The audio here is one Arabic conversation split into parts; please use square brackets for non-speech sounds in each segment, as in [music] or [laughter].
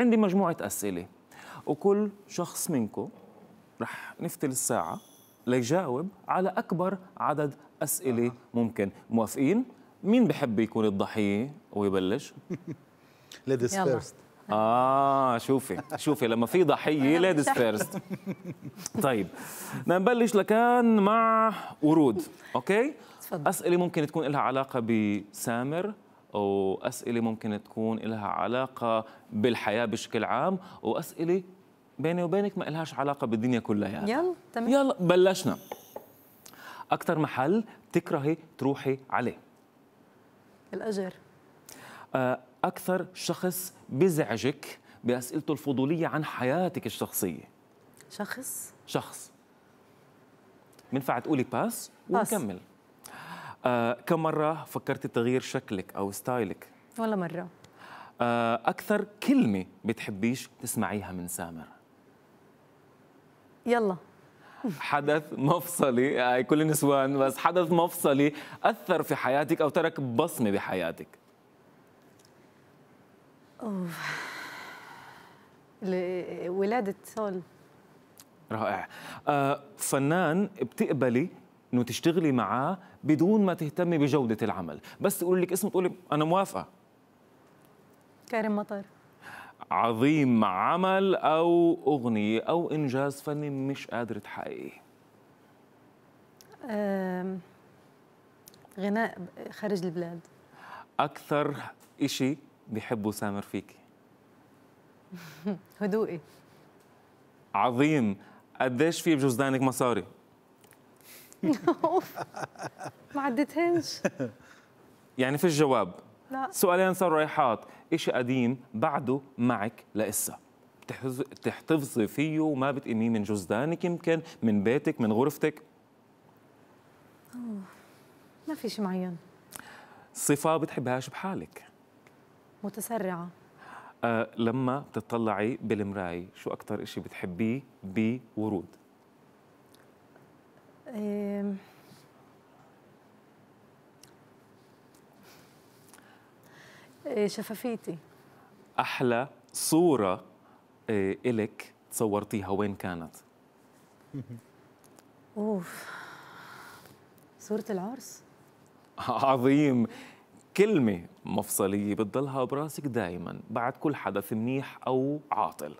عندي مجموعة أسئلة وكل شخص منكم رح نفتل الساعة ليجاوب على أكبر عدد أسئلة آه. ممكن موافقين؟ مين بحب يكون الضحية ويبلش؟ [laughs] ليديز فيرست اه شوفي شوفي لما في ضحيه ليديز فيرست طيب بدنا نبلش لكان مع ورود اوكي اسئله ممكن تكون لها علاقه بسامر واسئله ممكن تكون لها علاقه بالحياه بشكل عام واسئله بيني وبينك ما لهاش علاقه بالدنيا كلها يعني يلا تمام يلا بلشنا اكثر محل تكرهي تروحي عليه الاجر آه، اكثر شخص بزعجك باسئلته الفضوليه عن حياتك الشخصيه شخص شخص منفع تقولي باس ونكمل آه كم مرة فكرتي تغير شكلك أو ستايلك؟ ولا مرة آه أكثر كلمة بتحبيش تسمعيها من سامر؟ يلا حدث مفصلي هاي آه، كل النسوان بس حدث مفصلي أثر في حياتك أو ترك بصمة بحياتك أوه. ولادة سول رائع آه فنان بتقبلي انه تشتغلي معاه بدون ما تهتمي بجوده العمل بس تقول لك اسم تقولي انا موافقه كريم مطر عظيم عمل او اغنيه او انجاز فني مش قادره تحققيه غناء خارج البلاد اكثر شيء بحبه سامر فيكي [laughs] هدوئي عظيم قديش في بجوزدانك مصاري اوف [laughs] ما عدتهنش يعني في الجواب لا سؤالين صاروا رايحات شيء قديم بعده معك لإسا بتحتفظي فيه وما بتقيميه من جزدانك يمكن من بيتك من غرفتك أوه. ما في شيء معين صفة بتحبهاش بحالك متسرعة أه لما بتطلعي بالمراية شو أكتر إشي بتحبيه بورود؟ إيه إيه، شفافيتي احلى صوره إيه، إلك تصورتيها وين كانت؟ [laughs] اوف صورة العرس عظيم كلمة مفصلية بتضلها براسك دائما بعد كل حدث منيح أو عاطل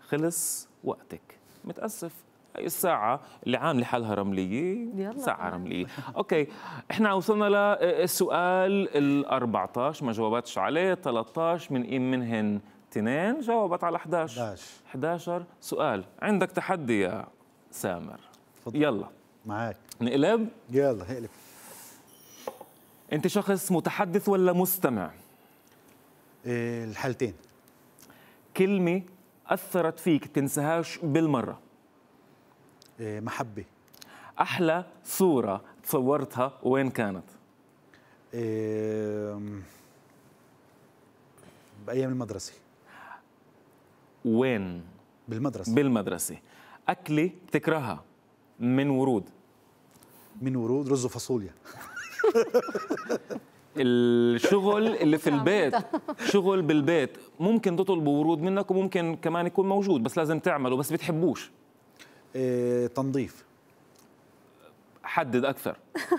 خلص وقتك متأسف هي الساعة اللي عاملة حالها رملية يلا ساعة رملية اوكي احنا وصلنا للسؤال ال 14 ما جاوبتش عليه 13 من إيه منهن اثنين جاوبت على 11 11 11 سؤال عندك تحدي يا سامر فضل. يلا معاك نقلب يلا اقلب انت شخص متحدث ولا مستمع الحالتين كلمة أثرت فيك تنساهاش بالمرة آه، محبه احلى صوره تصورتها وين كانت بايام المدرسه وين بالمدرسه بالمدرسه اكله بتكرهها من ورود من ورود رز وفاصوليا [laughs] الشغل اللي في البيت شغل بالبيت ممكن تطلبوا ورود منك وممكن كمان يكون موجود بس لازم تعمله بس بتحبوش تنظيف حدد اكثر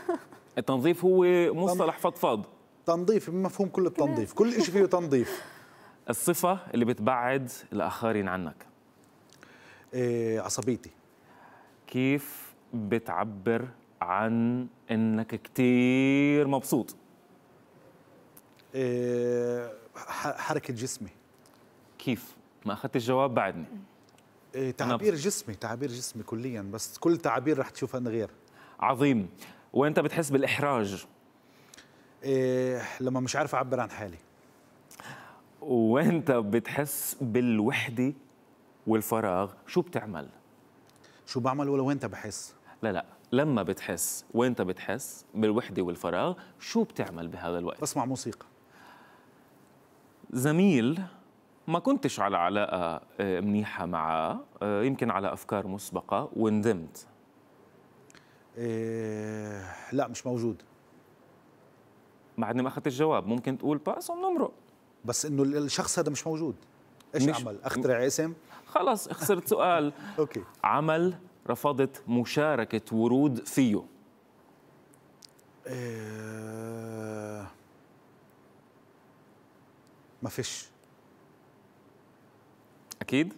[laughs] التنظيف هو مصطلح فضفاض تنظيف مفهوم كل التنظيف كل شيء فيه تنظيف [laughs] الصفة اللي بتبعد الآخرين عنك إيه عصبيتي كيف بتعبر عن إنك كتير مبسوط إيه حركة جسمي كيف ما أخذت الجواب بعدني إيه، تعبير جسمي تعبير جسمي كليا بس كل تعبير رح تشوف أنا غير عظيم وانت بتحس بالاحراج إيه لما مش عارف اعبر عن حالي وانت بتحس بالوحده والفراغ شو بتعمل شو بعمل ولا وين بحس لا لا لما بتحس وانت بتحس بالوحده والفراغ شو بتعمل بهذا الوقت بسمع موسيقى زميل ما كنتش على علاقة آه، منيحة معاه يمكن على أفكار مسبقة وندمت إيه لا مش موجود مع اني ما اخذت الجواب ممكن تقول باس ونمرق بس انه الشخص هذا مش موجود ايش مش عمل اخترع اسم خلص خسرت سؤال [laughs] اوكي عمل رفضت مشاركه ورود فيه إيه... ما فيش اكيد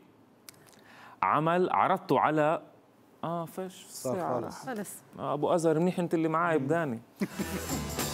عمل عرضته على اه فش ساعه خلص آه، ابو ازر منيح انت اللي معاي بداني [laughs]